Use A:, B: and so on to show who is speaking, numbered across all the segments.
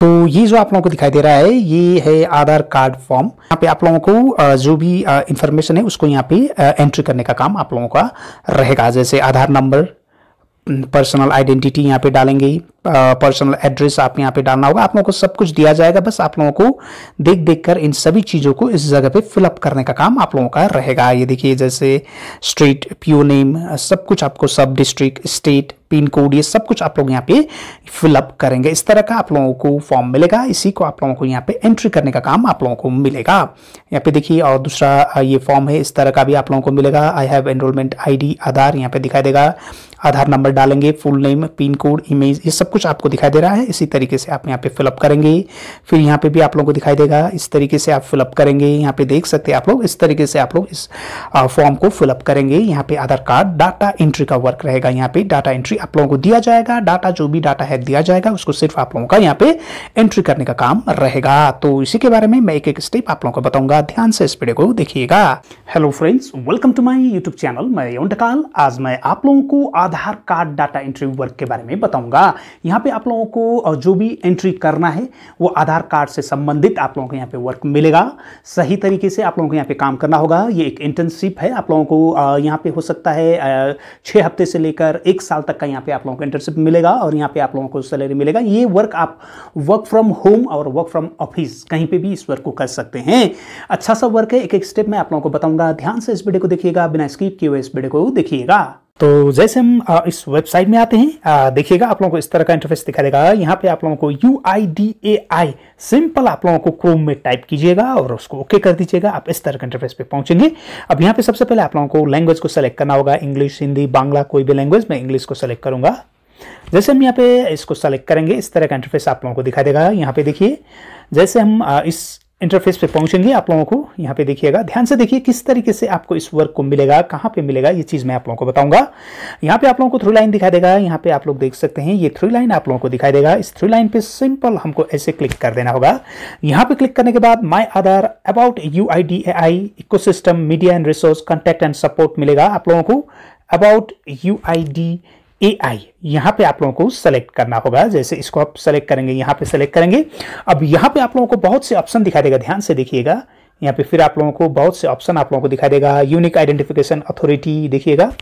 A: तो ये जो आप लोगों को दिखाई दे रहा है ये है आधार कार्ड फॉर्म यहाँ पे आप लोगों को जो भी इंफॉर्मेशन है उसको यहाँ पे एंट्री करने का काम आप लोगों का रहेगा जैसे आधार नंबर पर्सनल आइडेंटिटी यहाँ पे डालेंगे पर्सनल एड्रेस आप यहाँ पे डालना होगा आप लोगों को सब कुछ दिया जाएगा बस आप लोगों को देख देख कर इन सभी चीज़ों को इस जगह पे फिलअप करने का काम आप लोगों का रहेगा ये देखिए जैसे स्ट्रीट प्यो नेम सब कुछ आपको सब डिस्ट्रिक्ट स्टेट पिन कोड ये सब कुछ आप लोग यहाँ पे फिलअप करेंगे इस तरह का आप लोगों को फॉर्म मिलेगा इसी को आप लोगों को यहाँ पे एंट्री करने का काम आप लोगों को मिलेगा यहाँ पे देखिए और दूसरा ये फॉर्म है इस तरह का भी आप लोगों को मिलेगा I have enrolment ID Aadhaar यहाँ पे दिखाई देगा आधार नंबर डालेंगे full name pin code image ये सब कुछ आपको दिखाई दे रहा है इसी तरीके से आप यहाँ पे फिलअप करेंगे फिर यहाँ पे भी आप लोगों को दिखाई देगा इस तरीके से आप फिलअप करेंगे यहाँ पे देख सकते हैं आप लोग इस तरीके से आप लोग इस फॉर्म को फिलअप करेंगे यहाँ पे आधार कार्ड डाटा एंट्री का वर्क रहेगा यहाँ पे डाटा एंट्री आप लोगों को दिया जाएगा डाटा जो भी डाटा है दिया जाएगा उसको सिर्फ आप लोगों का यहाँ पे एंट्री करने का काम रहेगा तो इसी के बारे में मैं एक एक स्टेप आप लोगों को बताऊंगा ध्यान से इस वीडियो को देखिएगा hello friends welcome to my YouTube channel मैं ओंटकाल आज मैं आप लोगों को Aadhaar card data entry work के बारे में बताऊंगा यहाँ पे आप लोगों को जो भी एंट्री करना है वो आधार कार्ड से संबंधित आप लोगों को यहाँ पे वर्क मिलेगा सही तरीके से आप लोगों को यहाँ पे काम करना होगा ये एक इंटर्नशिप है आप लोगों को यहाँ पे हो सकता है छः हफ्ते से लेकर एक साल तक का यहाँ पे आप लोगों को इंटर्नशिप मिलेगा और यहाँ पे आप लोगों को सैलरी मिलेगा ये वर्क आप वर्क फ्रॉम होम और वर्क फ्रॉम ऑफिस कहीं पर भी इस वर्क को कर सकते हैं अच्छा सा वर्क है एक एक स्टेप मैं आप लोगों को बताऊँगा ध्यान से इस वीडियो को देखिएगा बिना स्किप किए हुए इस वीडियो को देखिएगा तो जैसे हम इस वेबसाइट में आते हैं देखिएगा आप लोगों को इस तरह का इंटरफेस दिखा देगा यहाँ पे आप लोगों को U I D A I simple आप लोगों को क्रोम में टाइप कीजिएगा और उसको ओके कर दीजिएगा आप इस तरह का इंटरफेस पे पहुंचेंगे अब यहाँ पे सबसे पहले आप लोगों को लैंग्वेज को सेलेक्ट करना होगा इंग्लिश हिंदी बांग्ला कोई भी लैंग्वेज मैं इंग्लिश को सेलेक्ट करूंगा जैसे हम यहाँ पे इसको सेलेक्ट करेंगे इस तरह का इंटरफेस आप लोगों को दिखा देगा यहाँ पे देखिए जैसे हम इस इंटरफेस पे पहुंचेंगे आप लोगों को यहाँ पे देखिएगा ध्यान से देखिए किस तरीके से आपको इस वर्क को मिलेगा कहाँ पे मिलेगा ये चीज़ मैं आप लोगों को बताऊंगा यहाँ पे आप लोगों को थ्रू लाइन दिखाई देगा यहाँ पे आप लोग देख सकते हैं ये थ्रू लाइन आप लोगों को दिखाई देगा इस थ्रू लाइन पे सिंपल हमको ऐसे क्लिक कर देना होगा यहाँ पे क्लिक करने के बाद my Aadhaar about U I D A I ecosystem media and resource contact and support मिलेगा आप लोगों को about U I D A I यहाँ पे आप लोगों को सेलेक्ट करना होगा जैसे इसको आप सेलेक्ट करेंगे यहाँ पे सेलेक्ट करेंगे अब यहाँ पे आप लोगों को बहुत से ऑप्शन दिखाई देगा ध्यान से देखिएगा यहाँ पे फिर आप लोगों को बहुत से ऑप्शन आप लोगों को दिखाई देगा यूनिक आइडेंटिफिकेशन अथॉरिटी देखिएगा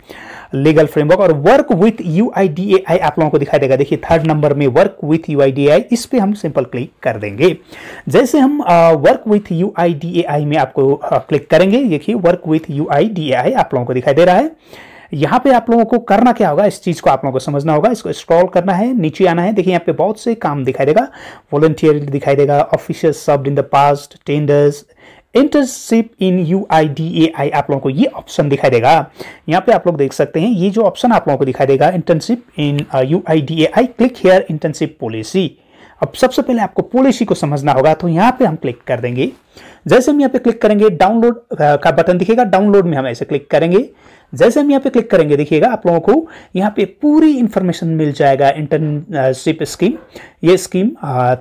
A: लीगल फ्रेमवर्क और वर्क विथ यू आप लोगों को दिखाई देगा देखिए थर्ड नंबर में वर्क विथ यू इस पर हम सिंपल क्लिक कर देंगे जैसे हम वर्क विथ यू में आपको क्लिक करेंगे देखिए वर्क विथ यू आप लोगों को दिखाई दे रहा है यहाँ पे आप लोगों को करना क्या होगा इस चीज़ को आप लोगों को समझना होगा इसको स्क्रॉल करना है नीचे आना है देखिए यहाँ पे बहुत से काम दिखाई देगा वॉलंटियर दिखाई देगा ऑफिशियल सब in the past tenders internship in U I D A I आप लोगों को ये ऑप्शन दिखाई देगा यहाँ पे आप लोग देख सकते हैं ये जो ऑप्शन आप लोगों को दिखाई देगा internship in U I D A I click here internship policy अब सबसे पहले आपको पॉलिसी को समझना होगा तो यहाँ पे हम क्लिक कर देंगे जैसे हम यहाँ पे क्लिक करेंगे डाउनलोड का बटन दिखेगा डाउनलोड में हम ऐसे क्लिक करेंगे जैसे हम यहाँ पे क्लिक करेंगे देखिएगा आप लोगों को यहाँ पे पूरी इन्फॉर्मेशन मिल जाएगा इंटर्नशिप स्कीम ये स्कीम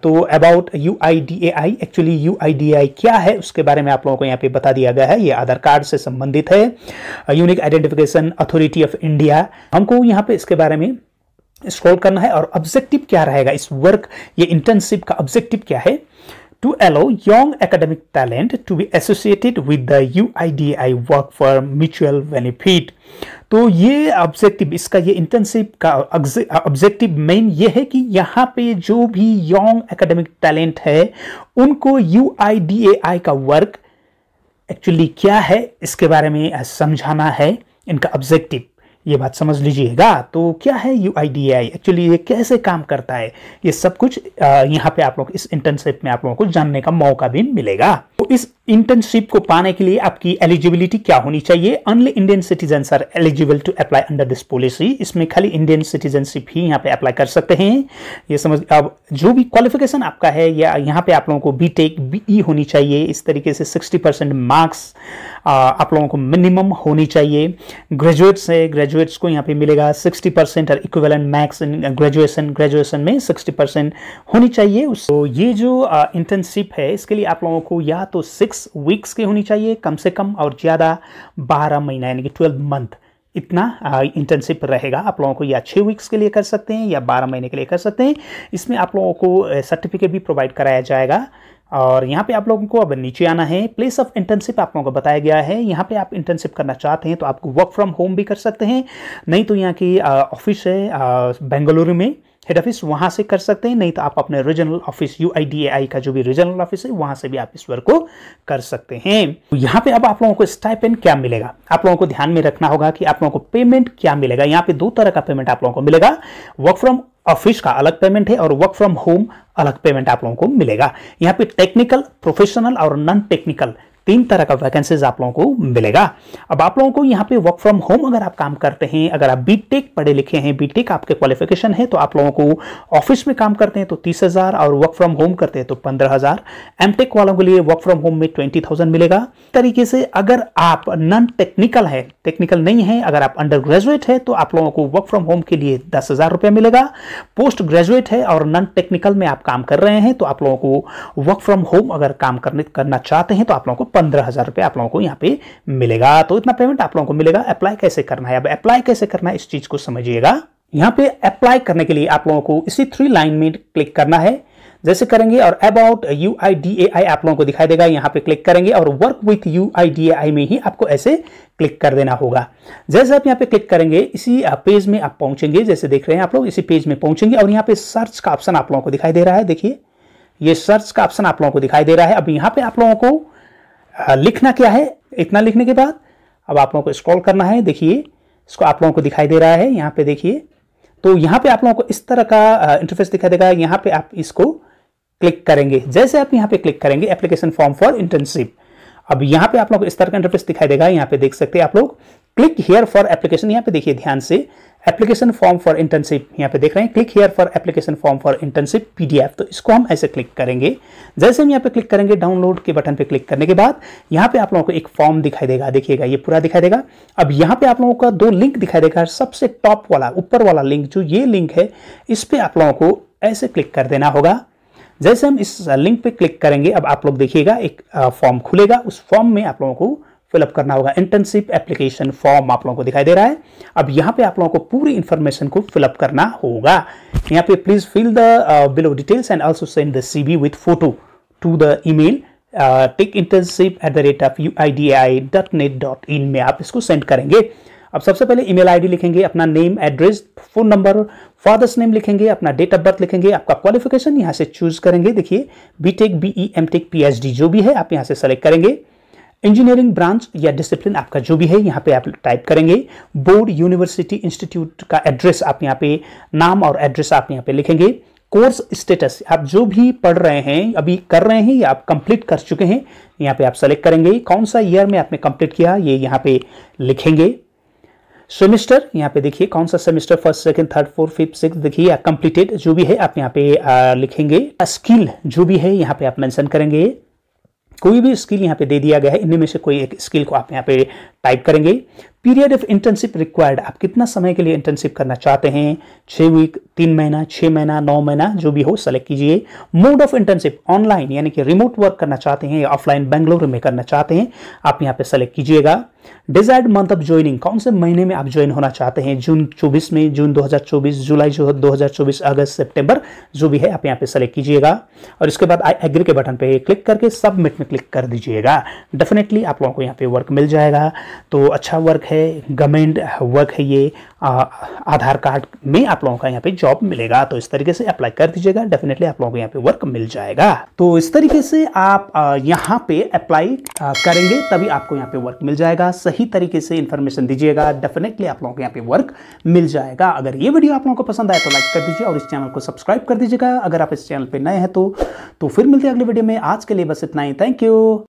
A: तो about U I D A I actually U I D I क्या है उसके बारे में आप लोगों को यहाँ पे बता दिया गया है ये आधार कार्ड से संबंधित है unique identification authority of India हमको यहाँ पे इसके बारे में स्क्रॉल करना है और ऑब्जेक्टिव क्या रहेगा इस वर्क ये इंटर्नशिप का ऑब्जेक्टिव क्या है to allow young academic talent to be associated with the I work for mutual benefit तो ये ऑब्जेक्टिव इसका ये इंटर्नशिप का ऑब्जेक्टिव मेन ये है कि यहाँ पे जो भी यंग एकेडमिक टैलेंट है उनको यू आई आई डी ए का वर्क एक्चुअली क्या है इसके बारे में समझाना है इनका ऑब्जेक्टिव ये बात समझ लीजिएगा तो क्या है यू एक्चुअली ये कैसे काम करता है ये सब कुछ यहाँ पे आप लोग इस इंटर्नशिप में आप लोगों को जानने का मौका भी मिलेगा तो इस इंटर्नशिप को पाने के लिए आपकी एलिजिबिलिटी क्या होनी चाहिए only Indian citizen are eligible to apply under this policy इसमें खाली इंडियन सिटीजनशिप ही यहाँ पे अप्लाई कर सकते हैं ये समझ अब जो भी क्वालिफिकेशन आपका है या यहाँ पे आप लोगों को बी टेक बी होनी चाहिए इस तरीके से 60 परसेंट मार्क्स आप लोगों को मिनिमम होनी चाहिए ग्रेजुएट्स है ग्रेजुएट्स को यहाँ पे मिलेगा सिक्सटी परसेंट और equivalent marks in graduation graduation में सिक्सटी परसेंट होनी चाहिए तो ये जो इंटर्नशिप है इसके लिए आप लोगों को या तो सिक्स सिक्स वीक्स की होनी चाहिए कम से कम और ज़्यादा बारह महीना यानी कि ट्वेल्व मंथ इतना इंटर्नशिप रहेगा आप लोगों को या छः वीक्स के लिए कर सकते हैं या बारह महीने के लिए कर सकते हैं इसमें आप लोगों को सर्टिफिकेट भी प्रोवाइड कराया जाएगा और यहाँ पे आप लोगों को अब नीचे आना है प्लेस ऑफ इंटर्नशिप आप लोगों को बताया गया है यहाँ पे आप इंटर्नशिप करना चाहते हैं तो आप वर्क फ्रॉम होम भी कर सकते हैं नहीं तो यहाँ की ऑफिस है बेंगलुरु में हेड ऑफिस वहां से कर सकते हैं नहीं तो आप अपने रीजनल ऑफिस यू का जो भी रीजनल ऑफिस है वहां से भी आप इस वर्क को कर सकते हैं तो यहाँ पे अब आप लोगों को स्टाइपेंड क्या मिलेगा आप लोगों को ध्यान में रखना होगा कि आप लोगों को पेमेंट क्या मिलेगा यहाँ पे दो तरह का पेमेंट आप लोगों को मिलेगा वर्क फ्रॉम ऑफिस का अलग पेमेंट है और वर्क फ्रॉम होम अलग पेमेंट आप लोगों को मिलेगा यहाँ पे टेक्निकल प्रोफेशनल और नॉन टेक्निकल तीन तरह का वैकेंसीज आप लोगों को मिलेगा अब आप लोगों को यहाँ पे वर्क फ्रॉम होम अगर आप काम करते हैं अगर आप बीटेक पढ़े लिखे हैं बीटेक आपके क्वालिफिकेशन है तो आप लोगों को ऑफिस में काम करते हैं तो तीस हजार और वर्क फ्रॉम होम करते हैं तो पंद्रह हजार एमटेक वालों के लिए वर्क फ्रॉम होम में ट्वेंटी थाउजेंड मिलेगा तरीके से अगर आप नॉन टेक्निकल है टेक्निकल नहीं है अगर आप अंडर ग्रेजुएट है तो आप लोगों को वर्क फ्रॉम होम के लिए दस हजार मिलेगा पोस्ट ग्रेजुएट है और नॉन टेक्निकल में आप काम कर रहे हैं तो आप लोगों को वर्क फ्रॉम होम अगर काम करने करना चाहते हैं तो आप लोगों को पंद्रह हज़ार रुपये आप लोगों को यहाँ पे मिलेगा तो इतना पेमेंट आप लोगों को मिलेगा अप्लाई कैसे करना है अब अप्लाई कैसे करना है इस चीज़ को समझिएगा यहाँ पे अप्लाई करने के लिए आप लोगों को इसी थ्री लाइन में क्लिक करना है जैसे करेंगे और about U I D A I आप लोगों को दिखाई देगा यहाँ पे क्लिक करेंगे और work with U I D A I में ही आपको ऐसे क्लिक कर देना होगा जैसे आप यहाँ पे क्लिक करेंगे इसी पेज में आप पहुंचेंगे जैसे देख रहे हैं आप लोग इसी पेज में पहुंचेंगे और यहाँ पे सर्च का ऑप्शन आप लोगों को दिखाई दे रहा है देखिए ये सर्च का ऑप्शन आप लोगों को दिखाई दे रहा है अब यहाँ पे आप लोगों को हाँ, लिखना क्या है इतना लिखने के बाद अब आप लोगों को स्क्रॉल करना है देखिए इसको आप लोगों को दिखाई दे रहा है यहाँ पे देखिए तो यहाँ पे आप लोगों को इस तरह का इंटरफेस दिखाई देगा यहाँ पे आप इसको क्लिक करेंगे जैसे आप यहाँ पे क्लिक करेंगे एप्लीकेशन फॉर्म फॉर इंटर्नशिप अब यहाँ पे आप लोग इस तरह का इंटरफेस दिखाई देगा यहाँ पे देख सकते हैं आप लोग क्लिक हेयर फॉर एप्लीकेशन यहाँ पे देखिए ध्यान से एप्लीकेशन फॉर्म फॉर इंटर्नशिप यहाँ पे देख रहे हैं click here for application form for internship PDF तो इसको हम ऐसे क्लिक करेंगे जैसे हम यहाँ पे क्लिक करेंगे डाउनलोड के बटन पे क्लिक करने के बाद यहाँ पे आप लोगों को एक फॉर्म दिखाई देगा देखिएगा ये पूरा दिखाई देगा अब यहाँ पे आप लोगों का दो लिंक दिखाई देगा सबसे टॉप वाला ऊपर वाला लिंक जो ये लिंक है इस पर आप लोगों को ऐसे क्लिक कर देना होगा जैसे हम इस लिंक पे क्लिक करेंगे अब आप लोग देखिएगा एक फॉर्म खुलेगा उस फॉर्म में आप लोगों को फिलअप करना होगा इंटर्नशिप एप्लीकेशन फॉर्म आप लोगों को दिखाई दे रहा है अब यहाँ पे आप लोगों को पूरी इन्फॉर्मेशन को फिलअप करना होगा यहाँ पे please fill the below details and also send the C V with photo to the email tech internship at the rate of U I D I dot net dot in में आप इसको send करेंगे अब सबसे पहले email ID लिखेंगे अपना name address phone number father's name लिखेंगे अपना डेट ऑफ बर्थ लिखेंगे आपका क्वालिफिकेशन यहाँ से चूज करेंगे देखिए बीटेक बीई एच डी जो भी है आप यहाँ से सेलेक्ट करेंगे इंजीनियरिंग ब्रांच या डिसिप्लिन आपका जो भी है यहाँ पे आप टाइप करेंगे बोर्ड यूनिवर्सिटी इंस्टीट्यूट का एड्रेस आप यहाँ पे नाम और एड्रेस आप यहाँ पे लिखेंगे कोर्स स्टेटस आप जो भी पढ़ रहे हैं अभी कर रहे हैं या आप कंप्लीट कर चुके हैं यहाँ पे आप सेलेक्ट करेंगे कौन सा ईयर में आपने कंप्लीट किया ये यहाँ पे लिखेंगे सेमेस्टर यहाँ पे देखिए कौन सा semester first second third fourth fifth six देखिए कंप्लीटेड जो भी है आप यहाँ पे आ, लिखेंगे स्किल जो भी है यहाँ पे आप मेंशन करेंगे कोई भी स्किल यहाँ पे दे दिया गया है इनमें में से कोई एक स्किल को आप यहाँ पे टाइप करेंगे पीरियड ऑफ इंटर्नशिप रिक्वायर्ड आप कितना समय के लिए इंटर्नशिप करना चाहते हैं छः वीक तीन महीना छः महीना नौ महीना जो भी हो सेलेक्ट कीजिए मोड ऑफ इंटर्नशिप ऑनलाइन यानी कि रिमोट वर्क करना चाहते हैं या ऑफलाइन बेंगलुरु में करना चाहते हैं आप यहाँ पे सेलेक्ट कीजिएगा डिजायर्ड मंथ ऑफ ज्वाइनिंग कौन से महीने में आप ज्वाइन होना चाहते हैं जून 24 में जून 2024 जुलाई जो दो 2024 अगस्त सितंबर जो भी है आप यहाँ पे सेलेक्ट कीजिएगा और इसके बाद आई एग्री के बटन पे क्लिक करके सबमिट में क्लिक कर दीजिएगा डेफिनेटली आप लोगों को यहाँ पे वर्क मिल जाएगा तो अच्छा वर्क है गवर्नमेंट वर्क है ये आधार कार्ड में आप लोगों का यहाँ पे जॉब मिलेगा तो इस तरीके से अप्लाई कर दीजिएगा डेफिनेटली आप लोगों को यहाँ पे वर्क मिल जाएगा तो इस तरीके से आप यहाँ पे अप्लाई करेंगे तभी आपको यहाँ पे वर्क मिल जाएगा सही तरीके से इंफॉर्मेशन दीजिएगा डेफिनेटली आप लोगों को यहाँ पे वर्क मिल जाएगा अगर ये वीडियो आप लोगों को पसंद आए तो लाइक कर दीजिए और इस चैनल को सब्सक्राइब कर दीजिएगा अगर आप इस चैनल पर नए हैं तो, तो फिर मिलते हैं अगले वीडियो में आज के लिए बस इतना ही थैंक यू